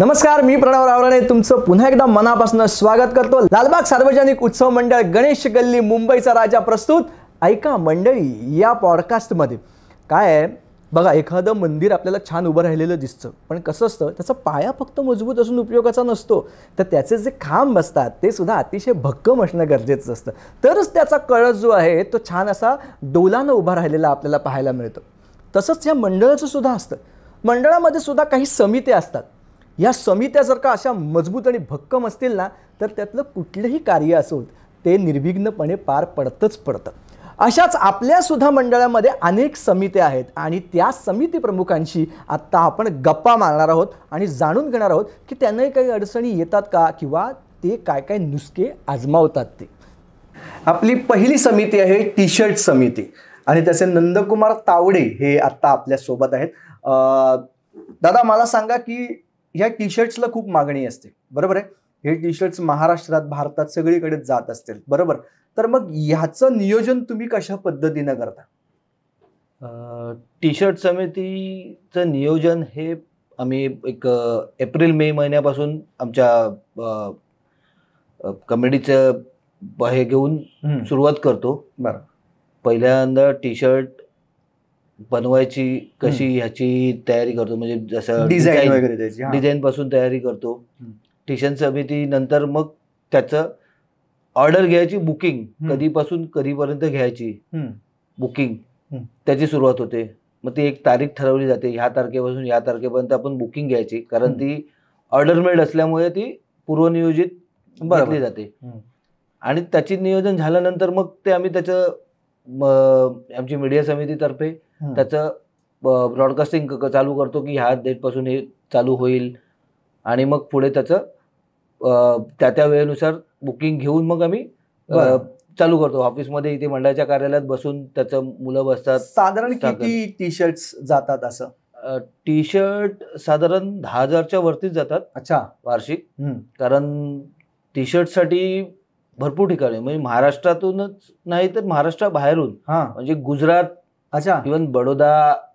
नमस्कार मी प्रणव रावराणे तुमचं पुन्हा एकदा मनापासून स्वागत करतो लालबाग सार्वजनिक उत्सव मंडळ गणेश गल्ली मुंबईचा राजा प्रस्तुत ऐका मंडळी या पॉडकास्टमध्ये काय आहे बघा एखादं मंदिर आपल्याला छान उभं राहिलेलं दिसतं पण कसं असतं त्याचा पाया फक्त मजबूत असून उपयोगाचा नसतो तर त्याचे जे खांब असतात ते सुद्धा अतिशय भक्कम असणं गरजेचं असतं तरच त्याचा कळस जो आहे तो छान असा डोलानं उभा राहिलेला आपल्याला पाहायला मिळतो तसंच या मंडळाचं सुद्धा असतं मंडळामध्ये सुद्धा काही समित्या असतात या समित्या जर का अशा मजबूत आणि भक्कम असतील ना तर त्यातलं कुठलंही कार्य असो ते निर्विघ्नपणे पार पडतंच पडतं अशाच आपल्यासुद्धा मंडळामध्ये अनेक समित्या आहेत आणि त्या समिती प्रमुखांशी आत्ता आपण गप्पा मारणार आहोत आणि जाणून घेणार आहोत की त्यांनाही काही अडचणी येतात का किंवा ते काय काय नुसके आजमावतात ते आपली पहिली समिती आहे टी शर्ट समिती आणि त्याचे नंदकुमार तावडे हे आत्ता आपल्यासोबत आहेत दादा मला सांगा की ह्या टी शर्ट्सला खूप मागणी असते बरोबर आहे हे टी शर्ट्स महाराष्ट्रात भारतात सगळीकडे जात असतील बरोबर तर मग ह्याचं नियोजन तुम्ही कशा पद्धतीनं करता टी शर्ट समितीचं नियोजन हे आम्ही एक एप्रिल मे महिन्यापासून आमच्या कमिटीचं हे घेऊन सुरुवात करतो बरं पहिल्यांदा टी शर्ट बनवायची कशी ह्याची तयारी करतो म्हणजे जसं डिझाईन वगैरे डिझाईन पासून तयारी करतो टिशन समिती नंतर मग त्याचं ऑर्डर घ्यायची बुकिंग कधीपासून कधीपर्यंत घ्यायची बुकिंग त्याची सुरुवात होते मग ती एक तारीख ठरवली जाते ह्या तारखेपासून या तारखेपर्यंत आपण बुकिंग घ्यायची कारण ती ऑर्डर मेड असल्यामुळे ती पूर्वनियोजित भरली जाते आणि त्याची नियोजन झाल्यानंतर मग ते आम्ही त्याचं आमची मीडिया समितीतर्फे त्याचं ब्रॉडकास्टिंग चालू करतो की ह्या डेट पासून हे चालू होईल आणि मग पुढे त्याचं त्या त्या वेळेनुसार बुकिंग घेऊन मग आम्ही चालू करतो ऑफिसमध्ये इथे मंडळाच्या कार्यालयात बसून त्याचं मुलं बसतात साधारण किती टी शर्ट जातात असं टी शर्ट साधारण दहा हजारच्या वरतीच जातात अच्छा वार्षिक कारण टी साठी भरपूर ठिकाणी म्हणजे महाराष्ट्रातूनच नाही तर महाराष्ट्राबाहेरून म्हणजे गुजरात अच्छा इवन बडोदा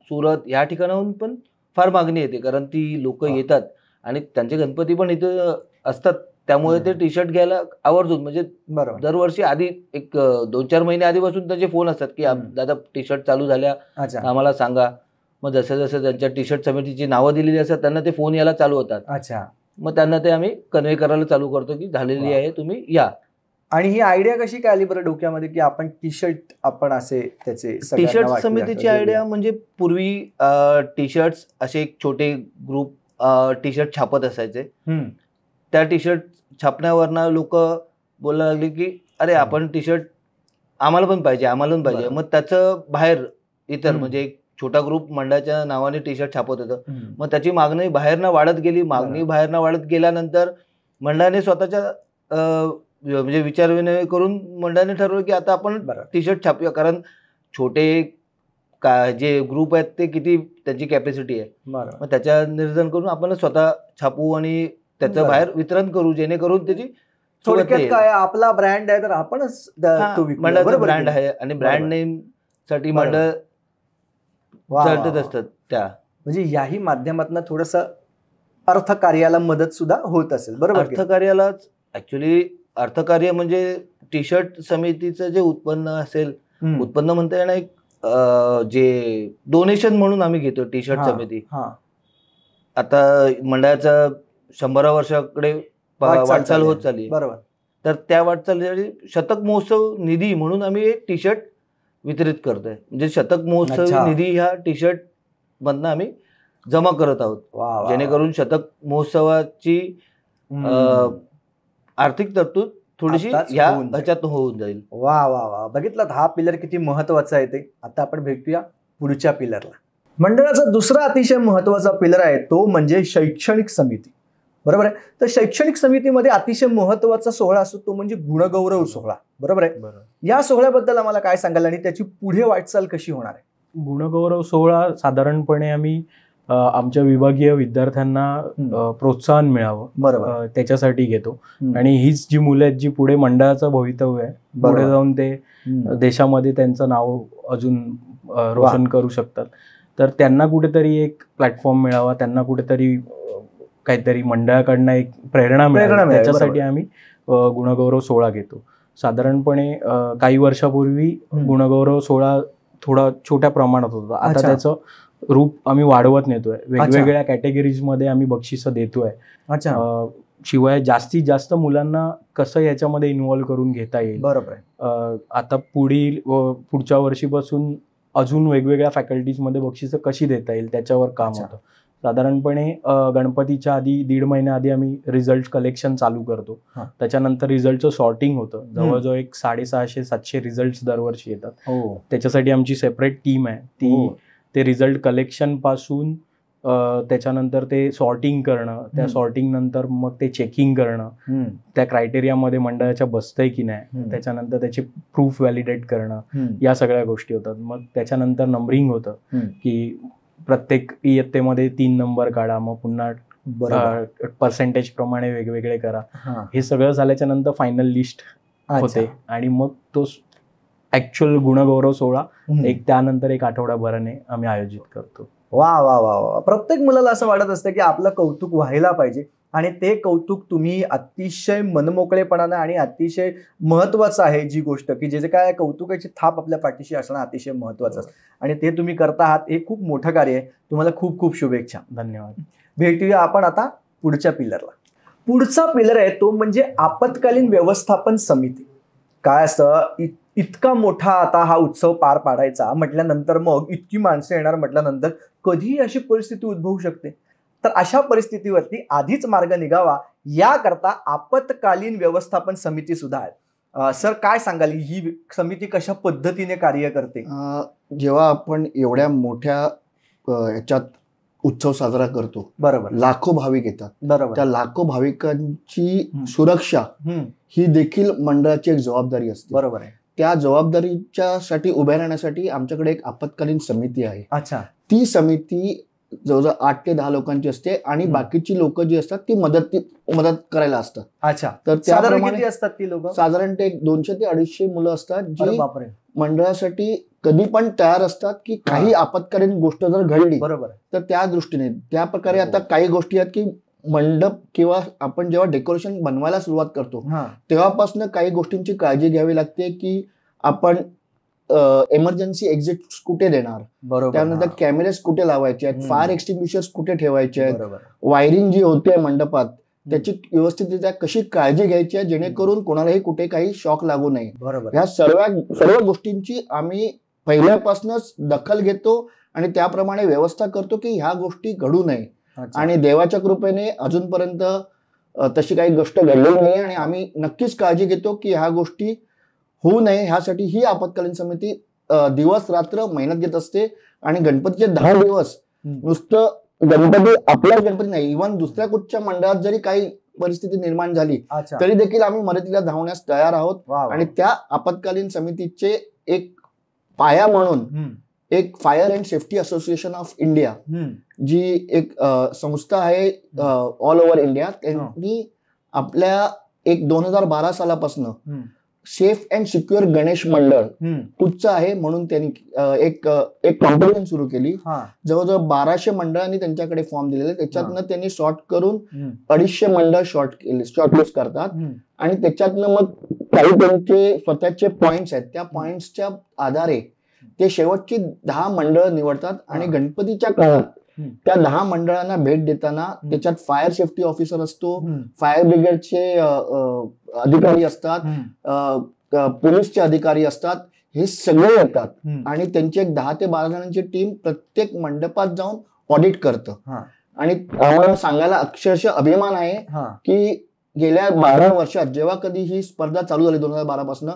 सुरत या ठिकाणाहून पण फार मागणी येते कारण ती लोक येतात आणि त्यांचे गणपती पण इथं असतात त्यामुळे ते टी शर्ट घ्यायला आवर्जून म्हणजे दरवर्षी आधी एक दोन चार महिने आधीपासून त्यांचे फोन असतात की दादा टी शर्ट चालू झाल्या आम्हाला सांगा मग जसं जसं त्यांच्या टी शर्ट समितीची नावं दिलेली असतात त्यांना ते फोन यायला चालू होतात अच्छा मग त्यांना ते आम्ही कन्व्हे करायला चालू करतो की झालेली आहे तुम्ही या आणि ही आयडिया कशी काय आली बरं डोक्यामध्ये की आपण टी शर्ट आपण असे त्याचे टी शर्ट समितीची आयडिया म्हणजे पूर्वी टी शर्ट असे एक छोटे ग्रुप टी शर्ट छापत असायचे त्या टी शर्ट छापण्यावर लोक बोलायला लागले की अरे आपण टी शर्ट आम्हाला पण पाहिजे आम्हाला पण पाहिजे मग त्याचं बाहेर इतर म्हणजे एक छोटा ग्रुप मंडळाच्या नावाने टी शर्ट छापत होतं मग त्याची मागणी बाहेरनं वाढत गेली मागणी बाहेरनं वाढत गेल्यानंतर मंडळाने स्वतःच्या म्हणजे विचारविनिमय करून मंडळाने ठरवलं की आता आपण टी शर्ट छापूया कारण छोटे का जे ग्रुप आहेत ते किती त्यांची कॅपॅसिटी आहे मग त्याच्या निर्धन करून आपण स्वतः छापू आणि त्याचं बाहेर वितरण करू जेणेकरून त्याची थोडक्यात काय आपला ब्रँड आहे तर आपणच मंडळाचा ब्रँड आहे आणि ब्रँड नेम साठी मंडळ चालतच असतात त्या म्हणजे याही माध्यमातून थोडस अर्थकार्याला मदत सुद्धा होत असेल बरोबर अर्थकार्याला ऍक्च्युली अर्थकार्य म्हणजे टी शर्ट समितीचं जे उत्पन्न असेल उत्पन्न म्हणता येणार एक जे डोनेशन म्हणून आम्ही घेतो टी शर्ट समिती आता मंडळाचा शंभरा वर्षाकडे वाटचाल होत चालली बरोबर तर त्या वाटचाली शतक महोत्सव निधी म्हणून आम्ही टी शर्ट वितरित करतोय म्हणजे शतक महोत्सव निधी ह्या टी शर्ट मधनं आम्ही जमा करत आहोत जेणेकरून शतक महोत्सवाची आर्थिक तरतूद थोडीशी ह्याच्यात होऊन जाईल वा वा वा बघितलं हा पिलर किती महत्वाचा आहे ते आता आपण भेटूया पुढच्या पिलरला मंडळाचा दुसरा अतिशय महत्वाचा पिलर आहे तो म्हणजे शैक्षणिक समिती बरोबर आहे तर शैक्षणिक समितीमध्ये अतिशय महत्वाचा सोहळा असतो तो म्हणजे गुणगौरव सोहळा बरोबर आहे या सोहळ्याबद्दल आम्हाला काय सांगायला आणि त्याची पुढे वाटचाल कशी होणार आहे गुणगौरव सोहळा साधारणपणे आम्ही आमच्या विभागीय विद्यार्थ्यांना प्रोत्साहन मिळावं त्याच्यासाठी घेतो आणि हीच जी मुलं आहेत जी पुढे मंडळाचं भवितव्य आहे पुढे जाऊन ते देशामध्ये त्यांचं नाव अजून रोशन करू शकतात तर त्यांना कुठेतरी एक प्लॅटफॉर्म मिळावा त्यांना कुठेतरी काहीतरी मंडळाकडनं एक प्रेरणा मिळावी त्याच्यासाठी आम्ही गुणगौरव सोहळा घेतो साधारणपणे काही वर्षापूर्वी गुणगौरव सोहळा थोडा छोट्या प्रमाणात होता आता त्याचं रूप आम्ही वाढवत नेतोय वेगवेगळ्या कॅटेगरीज मध्ये आम्ही बक्षिसं देतोय अच्छा शिवाय जास्तीत जास्त मुलांना कसं याच्यामध्ये इन्व्हॉल्व्ह करून घेता येईल बरोबर आता पुढील पुढच्या वर्षीपासून अजून वेगवेगळ्या मध्ये बक्षिस कशी देता येईल त्याच्यावर काम होतं साधारणपणे गणपतीच्या आधी दीड महिन्याआधी आम्ही रिझल्ट कलेक्शन चालू करतो त्याच्यानंतर रिझल्टचं सॉर्टिंग होतं जवळजवळ एक साडेसहाशे सातशे रिझल्ट दरवर्षी येतात हो. त्याच्यासाठी आमची सेपरेट टीम आहे ती हो. ते रिझल्ट कलेक्शन पासून त्याच्यानंतर ते सॉर्टिंग करणं त्या सॉर्टिंग नंतर मग ते चेकिंग करणं त्या क्रायटेरियामध्ये मंडळाच्या बसतंय की नाही त्याच्यानंतर त्याचे प्रूफ व्हॅलिडेट करणं या सगळ्या गोष्टी होतात मग त्याच्यानंतर नंबरिंग होतं की प्रत्येक इयत्तेमध्ये तीन नंबर काढा मग पुन्हा पर्सेंटेज प्रमाणे वेगवेगळे करा हे सगळं झाल्याच्या नंतर फायनल लिस्ट होते आणि मग तो ऍक्च्युअल गुणगौरव सोहळा एक त्यानंतर एक आठवडाभराने आम्ही आयोजित करतो वा वा वा वा प्रत्येक मुलाला असं वाटत असतं की आपलं कौतुक व्हायला पाहिजे आणि ते कौतुक तुम्ही अतिशय मनमोकळेपणानं आणि अतिशय महत्वाचं आहे जी गोष्ट की जे जे काय कौतुकाची थाप आपल्या पाठीशी असणं अतिशय महत्वाचं असतं आणि ते तुम्ही करता आहात हे खूप मोठं कार्य आहे तुम्हाला खूप खूप शुभेच्छा धन्यवाद भेटूया आपण आता पुढच्या पिलरला पुढचा पिलर आहे तो म्हणजे आपत्कालीन व्यवस्थापन समिती काय असतं इतका मोठा आता हा उत्सव पार पाडायचा म्हटल्यानंतर मग इतकी माणसं येणार म्हटल्यानंतर कधीही अशी परिस्थिती उद्भवू शकते तर अशा परिस्थितीवरती आधीच मार्ग निघावा याकरता आपत्कालीन व्यवस्थापन समिती सुद्धा आहे सर काय सांगाल ही समिती कशा पद्धतीने कार्य करते जेव्हा आपण एवढ्या मोठ्या याच्यात उत्सव साजरा करतो बरोबर लाखो भाविक येतात बरोबर त्या लाखो भाविकांची सुरक्षा ही देखील मंडळाची एक जबाबदारी असते बरोबर आहे त्या जबाबदारीच्या साठी उभ्या राहण्यासाठी आमच्याकडे एक आपत्कालीन समिती आहे अच्छा ती समिती जवळजवळ आठ ते दहा लोकांची असते आणि बाकीची लोक जी असतात ती मदत मदत करायला असतात अच्छा तर त्याप्रमाणे असतात ती लोक साधारण ते दोनशे ते अडीचशे मुलं असतात जी मंडळासाठी कधी पण तयार असतात की काही आपत्कालीन गोष्ट जर घडली बरोबर तर त्या दृष्टीने त्या प्रकारे आता काही गोष्टी आहेत की मंडप किंवा आपण जेव्हा डेकोरेशन बनवायला सुरुवात करतो तेव्हापासून काही गोष्टींची काळजी घ्यावी लागते की आपण एमर्जन्सी एक्झिट कुठे देणार त्यानंतर कॅमेरेस कुठे लावायचे आहेत फायर एक्सटिंग कुठे ठेवायचे आहेत वायरिंग जी होते मंडपात त्याची व्यवस्थित कशी काळजी घ्यायची आहे जेणेकरून कोणालाही कुठे काही शॉक लागू नये बरोबर ह्या सर्व सर्व गोष्टींची आम्ही पहिल्यापासूनच दखल घेतो आणि त्याप्रमाणे व्यवस्था करतो की ह्या गोष्टी घडू नये आणि देवाच्या कृपेने अजूनपर्यंत तशी काही गोष्ट घडलेली नाही आणि आम्ही नक्कीच काळजी घेतो की ह्या गोष्टी होऊ नये ह्यासाठी ही आपत्कालीन समिती दिवस रात्र मेहनत घेत असते आणि गणपतीचे दहा दिवस नुसतं गणपती आपल्याच गणपती नाही इव्हन दुसऱ्या कुठच्या मंडळात जरी काही परिस्थिती निर्माण झाली तरी देखील आम्ही मदतीला धावण्यास तयार आहोत आणि त्या आपत्कालीन समितीचे एक पाया म्हणून एक fire and safety association of India जी एक संस्था आहे ऑल ओव्हर इंडिया त्यांनी आपल्या एक दोन हजार बारा सालापासून सेफ अँड सिक्युअर गणेश मंडळ उच्च आहे म्हणून त्यांनी एक एक कॉम्पिटिशन सुरू केली जवळजवळ बाराशे मंडळांनी त्यांच्याकडे फॉर्म दिलेले त्याच्यातनं त्यांनी शॉर्ट करून अडीचशे मंडळ शॉर्ट केले शॉर्टलिस्ट करतात आणि त्याच्यातनं मग काही त्यांचे स्वतःचे पॉइंट्स आहेत त्या पॉइंट्सच्या आधारे ते शेवटची दहा मंडळ निवडतात आणि गणपतीच्या काळात त्या दहा मंडळांना भेट देताना त्याच्यात फायर सेफ्टी ऑफिसर असतो फायर ब्रिगेडचे अधिकारी असतात पोलीसचे अधिकारी असतात हे सगळे येतात आणि त्यांची एक दहा ते बारा जणांची टीम प्रत्येक मंडपात जाऊन ऑडिट करतं आणि आम्हाला सांगायला अक्षरशः अभिमान आहे की गेल्या बारा वर्षात जेव्हा कधी ही स्पर्धा चालू झाली दोन हजार बारा पासून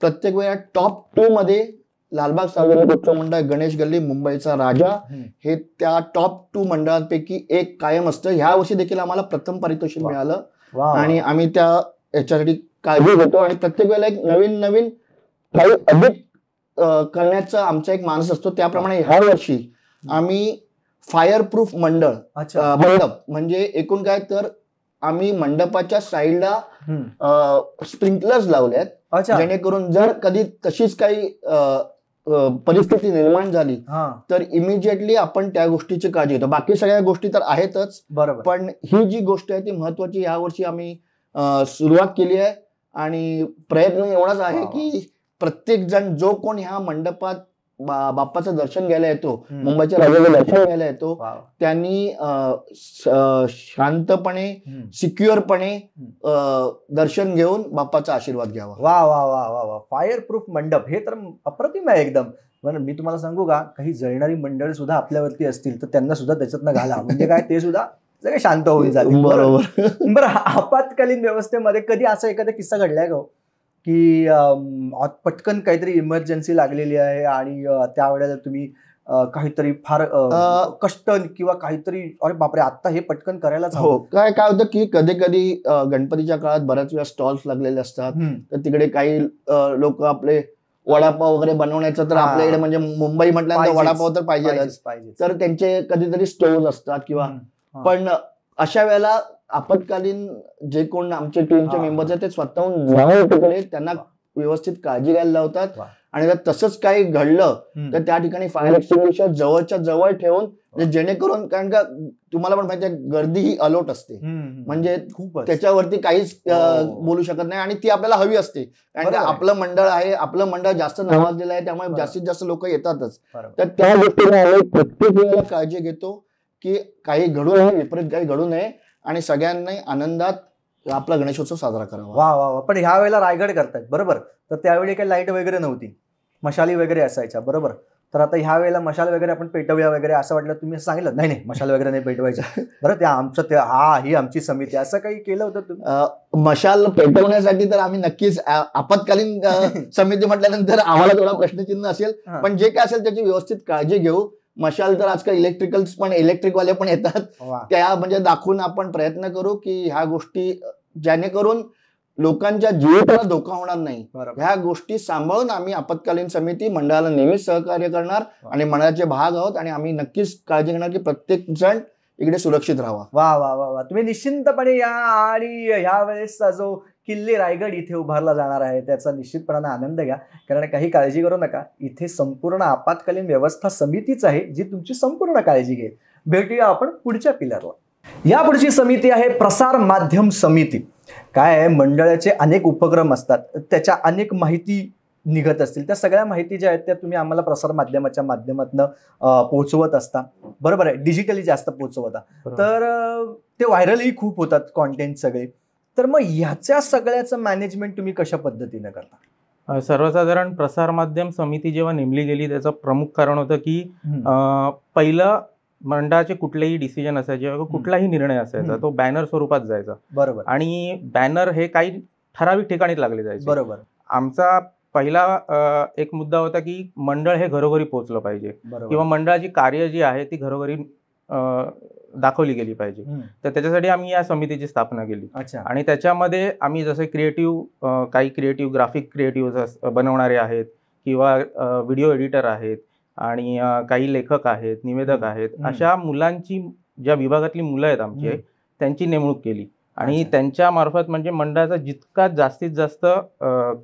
प्रत्येक वेळा टॉप टू मध्ये लालबाग सागर मंडळ गणेश गल्ली मुंबईचा राजा हे त्या टॉप टू मंडळांपैकी एक कायम असतं ह्या वर्षी देखील आम्हाला प्रथम पारितोषिक मिळालं आणि आम्ही त्या याच्यासाठी काळजी घेतो आणि प्रत्येक वेळेला एक नवीन नवीन काही अधिक करण्याचा आमचा एक मानस असतो त्याप्रमाणे ह्या वर्षी आम्ही फायर प्रूफ मंडळ मंडप म्हणजे एकूण काय तर आम्ही मंडपाच्या साईडला स्प्रिंकलर्स लावले आहेत जेणेकरून जर कधी तशीच काही परिस्थिती निर्माण झाली तर इमिजिएटली आपण त्या गोष्टीची काळजी घेतो बाकी सगळ्या गोष्टी तर आहेतच बरोबर पण ही जी गोष्ट आहे ती महत्वाची यावर्षी आम्ही सुरुवात केली आहे आणि प्रयत्न एवढाच आहे की प्रत्येक जण जो कोण ह्या मंडपात बाप्पाचं दर्शन घ्यायला येतो मुंबईच्या राजाचं दर्शन घ्यायला येतो त्यांनी शांतपणे सिक्युअरपणे दर्शन घेऊन बाप्पाचा आशीर्वाद घ्यावा वा वा वा वा वा फायर प्रूफ मंडप हे तर अप्रतिम आहे एकदम मी तुम्हाला सांगू का काही जळणारी मंडळ सुद्धा आपल्यावरती असतील तर त्यांना सुद्धा त्याच्यातनं घाला म्हणजे काय ते सुद्धा सगळे शांत होईल जातील बरोबर बरं आपत्कालीन व्यवस्थेमध्ये कधी असा एखादा किस्सा घडलाय का हो? की पटकन काहीतरी इमर्जन्सी लागलेली आहे आणि त्यावेळेला तुम्ही काहीतरी फार कष्ट किंवा काहीतरी अरे बापरे आता हे पटकन करायलाच हो काय काय होतं की कधी कधी गणपतीच्या काळात बऱ्याच वेळा स्टॉल्स लागलेले असतात तर तिकडे काही लोक आपले वडापाव वगैरे बनवण्याचं तर इकडे म्हणजे मुंबई तर वडापाव तर पाहिजे तर त्यांचे कधीतरी स्टोव्ह असतात किंवा पण अशा वेळेला आपत्कालीन जे कोण आमचे टीमचे मेंबर्स आहेत ते स्वतःहून तिकडे त्यांना व्यवस्थित काळजी घ्यायला लावतात आणि जर तसंच काही घडलं तर त्या ठिकाणी फायर एक्सटिंग्विशर जवळच्या जवळ ठेवून म्हणजे जेणेकरून कारण का तुम्हाला पण माहिती गर्दी ही अलोट असते म्हणजे त्याच्यावरती काहीच हो. बोलू शकत नाही आणि ती आपल्याला हवी असते कारण का आपलं मंडळ आहे आपलं मंडळ जास्त नावाजलेलं आहे त्यामुळे जास्तीत जास्त लोक येतातच तर त्या गोष्टीने प्रत्येक वेळेला काळजी घेतो की काही घडू नये विपरीत काही घडू नये आणि सगळ्यांनी आनंदात आपला गणेशोत्सव साजरा करावा वा वा वा पण ह्या वेळेला रायगड करतायत बरोबर तर त्यावेळी काही लाईट वगैरे नव्हती मशाली वगैरे असायच्या बरोबर तर आता ह्या वेळेला मशाल वगैरे आपण पेटवूया वगैरे असं वाटलं तुम्ही सांगितलं नाही नाही मशाल वगैरे नाही पेटवायचा बरं त्या आमचं त्या हा ही आमची समिती असं काही केलं होतं तुम्ही मशाल पेटवण्यासाठी तर आम्ही नक्कीच आपत्कालीन समिती म्हटल्यानंतर आम्हाला थोडा प्रश्नचिन्ह असेल पण जे काय असेल त्याची व्यवस्थित काळजी घेऊ मशाल तर आजकाल इलेक्ट्रिकल पण इलेक्ट्रिक वाले पण येतात त्या म्हणजे दाखवून आपण प्रयत्न करू की ह्या गोष्टी करून लोकांच्या जीवनाला धोका होणार नाही ह्या गोष्टी सांभाळून आम्ही आपत्कालीन समिती मंडळाला नेहमीच सहकार्य करणार आणि मंडळाचे भाग आहोत आणि आम्ही नक्कीच काळजी घेणार की प्रत्येक जण इकडे सुरक्षित राहावा वा वा वा वा तुम्ही निश्चिंतपणे या आणि ह्या वेळेस जो किल्ले रायगड इथे उभारला जाणार आहे त्याचा निश्चितपणाने आनंद घ्या कारण काही काळजी करू नका इथे संपूर्ण आपत्कालीन व्यवस्था समितीच आहे जी तुमची संपूर्ण काळजी घेईल भेटूया आपण पुढच्या पिलरला या पुढची समिती आहे प्रसार माध्यम समिती काय आहे मंडळाचे अनेक उपक्रम असतात त्याच्या अनेक माहिती निघत असतील त्या सगळ्या माहिती ज्या आहेत त्या तुम्ही आम्हाला प्रसार माध्यमाच्या माध्यमातून पोहोचवत असता बरोबर आहे डिजिटली जास्त पोहोचवता तर ते व्हायरलही खूप होतात कॉन्टेंट सगळे तर मग ह्याच्या सगळ्याचं मॅनेजमेंट तुम्ही कशा पद्धतीने करता सर्वसाधारण प्रसारमाध्यम समिती जेव्हा नेमली गेली त्याचं प्रमुख कारण होतं की पहिलं मंडळाचे कुठलेही डिसिजन असायचे कुठलाही निर्णय असायचा तो बॅनर स्वरूपात जायचा बरोबर आणि बॅनर हे काही ठराविक ठिकाणी लागले जायचे बरोबर आमचा पहिला एक मुद्दा होता की मंडळ हे घरोघरी पोहोचलं पाहिजे किंवा मंडळाची कार्य जी आहे ती घरोघरी दाखवली गेली पाहिजे तर त्याच्यासाठी आम्ही या समितीची स्थापना केली आणि त्याच्यामध्ये आम्ही जसे क्रिएटिव्ह काही क्रिएटिव्ह ग्राफिक क्रिएटिव्ह बनवणारे आहेत किंवा व्हिडिओ एडिटर आहेत आणि काही लेखक आहेत निवेदक आहेत अशा मुलांची ज्या विभागातली मुलं आहेत आमची त्यांची नेमणूक केली आणि त्यांच्या मार्फत म्हणजे मंडळाचा जितका जास्तीत जास्त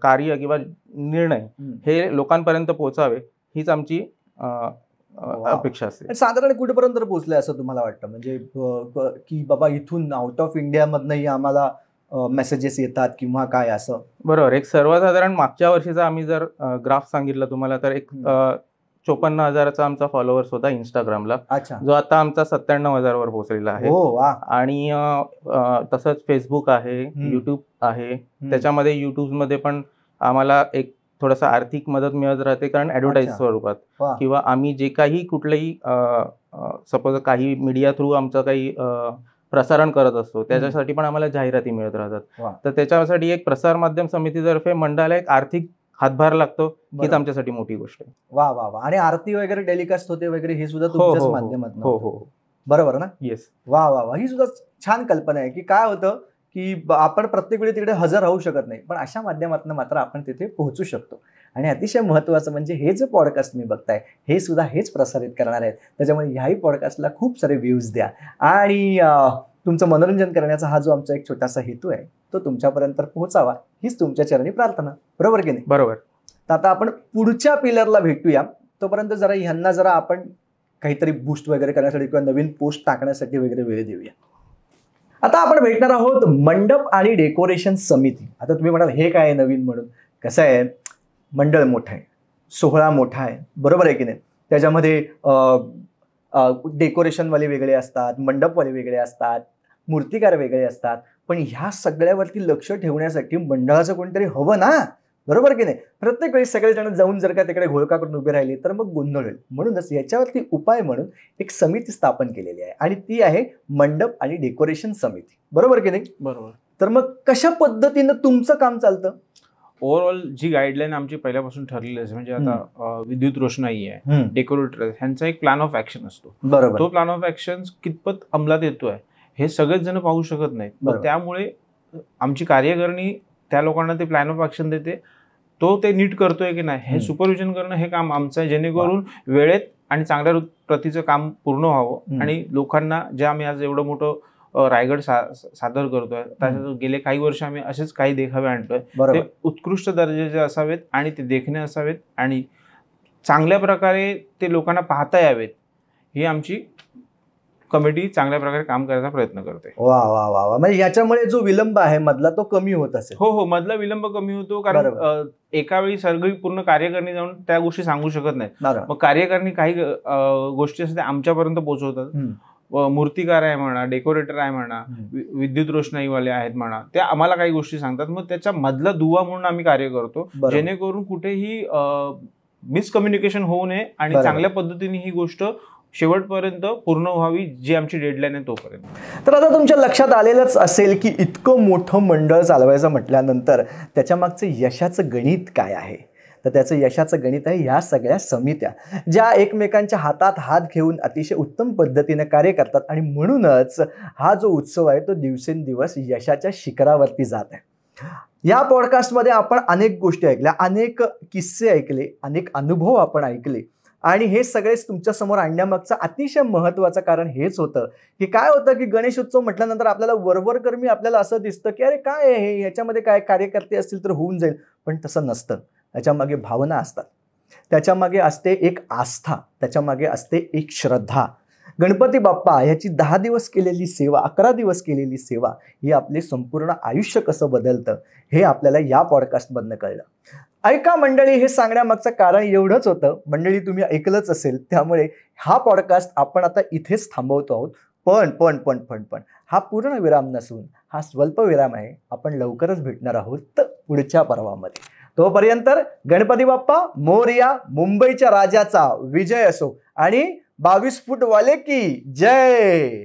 कार्य किंवा निर्णय हे लोकांपर्यंत पोहोचावे हीच आमची अपेक्षा असते साधारण कुठेपर्यंत पोहोचलंय असं तुम्हाला वाटतं म्हणजे की बाबा इथून आउट ऑफ मधनही आम्हाला मेसेजेस येतात किंवा काय असं बरोबर एक सर्वसाधारण मागच्या वर्षीचा आम्ही जर ग्राफ सांगितलं तुम्हाला तर एक चोपन्न हजाराचा आमचा फॉलोअर्स होता इंस्टाग्रामला जो आता आमचा सत्त्याण्णव वर पोहोचलेला आहे हो, आणि तसंच फेसबुक आहे युट्यूब आहे त्याच्यामध्ये युट्यूब मध्ये पण आम्हाला एक थोडासा आर्थिक मदत मिळत राहते कारण ऍडव्हर्टाईज स्वरूपात किंवा आम्ही जे काही कुठलंही सपोज काही मीडिया थ्रू आमचं काही प्रसारण करत असतो त्याच्यासाठी पण आम्हाला जाहिराती मिळत राहतात तर त्याच्यासाठी एक प्रसार माध्यम समितीतर्फे मंडळाला एक आर्थिक हातभार लागतो हीच आमच्यासाठी मोठी गोष्ट आहे वा वा वा आणि आरती वगैरे टेलिकास्ट होते वगैरे हे सुद्धा हो हो, हो. हो, हो बरोबर ना येस वा वा वा ही सुद्धा छान कल्पना आहे की काय होतं की आपण प्रत्येक वेळी तिकडे हजर राहू शकत नाही पण अशा माध्यमातून मात्र आपण तिथे पोहोचू शकतो आणि अतिशय महत्त्वाचं म्हणजे हे जे पॉडकास्ट मी बघताय हे सुद्धा हेच प्रसारित करणार आहेत त्याच्यामुळे ह्याही पॉडकास्टला खूप सारे व्ह्यूज द्या आणि तुमचं मनोरंजन करण्याचा हा जो आमचा एक छोटासा हेतू आहे तो तुमच्यापर्यंत पोहोचावा हीच तुमच्या चरणी प्रार्थना बरोबर की नाही बरोबर तर आता आपण पुढच्या पिलरला भेटूया तोपर्यंत जरा ह्यांना जरा आपण काहीतरी बूस्ट वगैरे करण्यासाठी किंवा नवीन पोस्ट टाकण्यासाठी वगैरे वेळ देऊया आता आपण भेटणार आहोत मंडप आणि डेकोरेशन समिती आता तुम्ही म्हणाल हे काय नवीन म्हणून कसं आहे मंडळ मोठं आहे सोहळा मोठा आहे बरोबर आहे की नाही त्याच्यामध्ये डेकोरेशनवाले वेगळे असतात मंडपवाले वेगळे असतात मूर्तिकार वेगळे असतात पण ह्या सगळ्यावरती लक्ष ठेवण्यासाठी मंडळाचं कोणतरी हवं ना बरोबर की नाही प्रत्येक वेळी सगळेजण जाऊन जर का तिकडे घोळका करून उभे राहिले तर मग गोंधळ होईल म्हणूनच याच्यावरती उपाय म्हणून एक समिती स्थापन केलेली आहे आणि ती आहे मंडप आणि डेकोरेशन समिती बरोबर की नाही बरोबर तर मग कशा पद्धतीनं तुमचं काम चालतं ओव्हरऑल जी गाईडलाईन आमची पहिल्यापासून ठरलेली असते म्हणजे आता विद्युत रोषणाई आहे डेकोरेटर ह्यांचा एक प्लॅन ऑफ ऍक्शन असतो बरोबर तो प्लॅन ऑफ ऍक्शन कितपत अंमलात येतोय हे सगळेच जण पाहू शकत नाहीत त्यामुळे आमची कार्यकारणी त्या लोकांना ते प्लॅन ऑफ ॲक्शन देते तो ते नीट करतोय की नाही हे सुपरविजन करणं हे काम आमचं आहे जेणेकरून वेळेत आणि चांगल्या प्रतीचं काम पूर्ण व्हावं आणि लोकांना जे आम्ही आज एवढं मोठं रायगड सा, सादर करतोय त्याच्यात गेले काही वर्ष आम्ही असेच काही देखावे आणतोय ते उत्कृष्ट दर्जाचे असावेत आणि ते देखणे असावेत आणि चांगल्या प्रकारे ते लोकांना पाहता यावेत ही आमची कमिटी चांगल्या प्रकारे काम करायचा प्रयत्न करते वा वा वा वा म्हणजे याच्यामुळे जो विलंब आहे मधला तो कमी होत असेल हो हो मधला विलंब कमी होतो कारण एका वेळी सगळी पूर्ण कार्यकारणी जाऊन त्या गोष्टी सांगू शकत नाही मग कार्यकारणी काही गोष्टी असतात आमच्यापर्यंत पोहोचवतात मूर्तिकार आहे म्हणा डेकोरेटर आहे म्हणा विद्युत रोषणाईवाले आहेत म्हणा ते आम्हाला काही गोष्टी सांगतात मग त्याच्या मधला दुवा म्हणून आम्ही कार्य करतो जेणेकरून कुठेही मिसकम्युनिकेशन होऊ नये आणि चांगल्या पद्धतीने ही गोष्ट शेवटपर्यंत पूर्ण व्हावी जी आमची डेडलाईन आहे तोपर्यंत तर आता तुमच्या लक्षात आलेलंच असेल की इतकं मोठं मंडळ चालवायचं म्हटल्यानंतर त्याच्यामागचं यशाचं गणित काय आहे तर त्याचं यशाचं गणित आहे ह्या सगळ्या समित्या ज्या एकमेकांच्या हातात हात घेऊन अतिशय उत्तम पद्धतीने कार्य करतात आणि म्हणूनच हा जो उत्सव आहे तो दिवसेंदिवस यशाच्या शिखरावरती जात आहे या पॉडकास्टमध्ये आपण अनेक गोष्टी ऐकल्या अनेक किस्से ऐकले अनेक अनुभव आपण ऐकले आणि हे सगळेच तुमच्यासमोर आणण्यामागचं अतिशय महत्त्वाचं कारण हेच होतं की काय होतं की गणेश उत्सव म्हटल्यानंतर आपल्याला वरवरकर्मी आपल्याला असं दिसतं की अरे काय हे याच्यामध्ये काय कार्यकर्ते असतील तर होऊन जाईल पण तसं नसतं त्याच्यामागे भावना असतात त्याच्यामागे असते एक आस्था त्याच्यामागे असते एक श्रद्धा गणपती बाप्पा ह्याची दहा दिवस केलेली सेवा अकरा दिवस केलेली सेवा ही आपले संपूर्ण आयुष्य कसं बदलतं हे आपल्याला या पॉडकास्टमधनं कळलं ऐका मंडळी हे सांगण्यामागचं कारण एवढंच होतं मंडळी तुम्ही ऐकलंच असेल त्यामुळे हा पॉडकास्ट आपण आता इथेच थांबवतो आहोत पण पण पण पण पण हा पूर्ण विराम नसून हा स्वल्प विराम आहे आपण लवकरच भेटणार आहोत पुढच्या पर्वामध्ये तोपर्यंत गणपती बाप्पा मोर्या मुंबईच्या राजाचा विजय असो आणि बावीस वाले की जय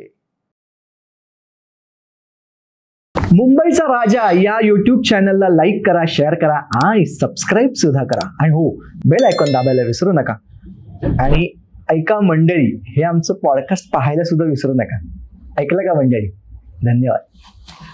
मुंबईचा राजा या युट्यूब चॅनलला लाईक करा शेअर करा आणि सबस्क्राईब सुद्धा करा आणि हो बेल ऐकून दाबायला विसरू नका आणि ऐका मंडळी हे आमचं पॉडकास्ट पाहायला सुद्धा विसरू नका ऐकलं का मंडळी धन्यवाद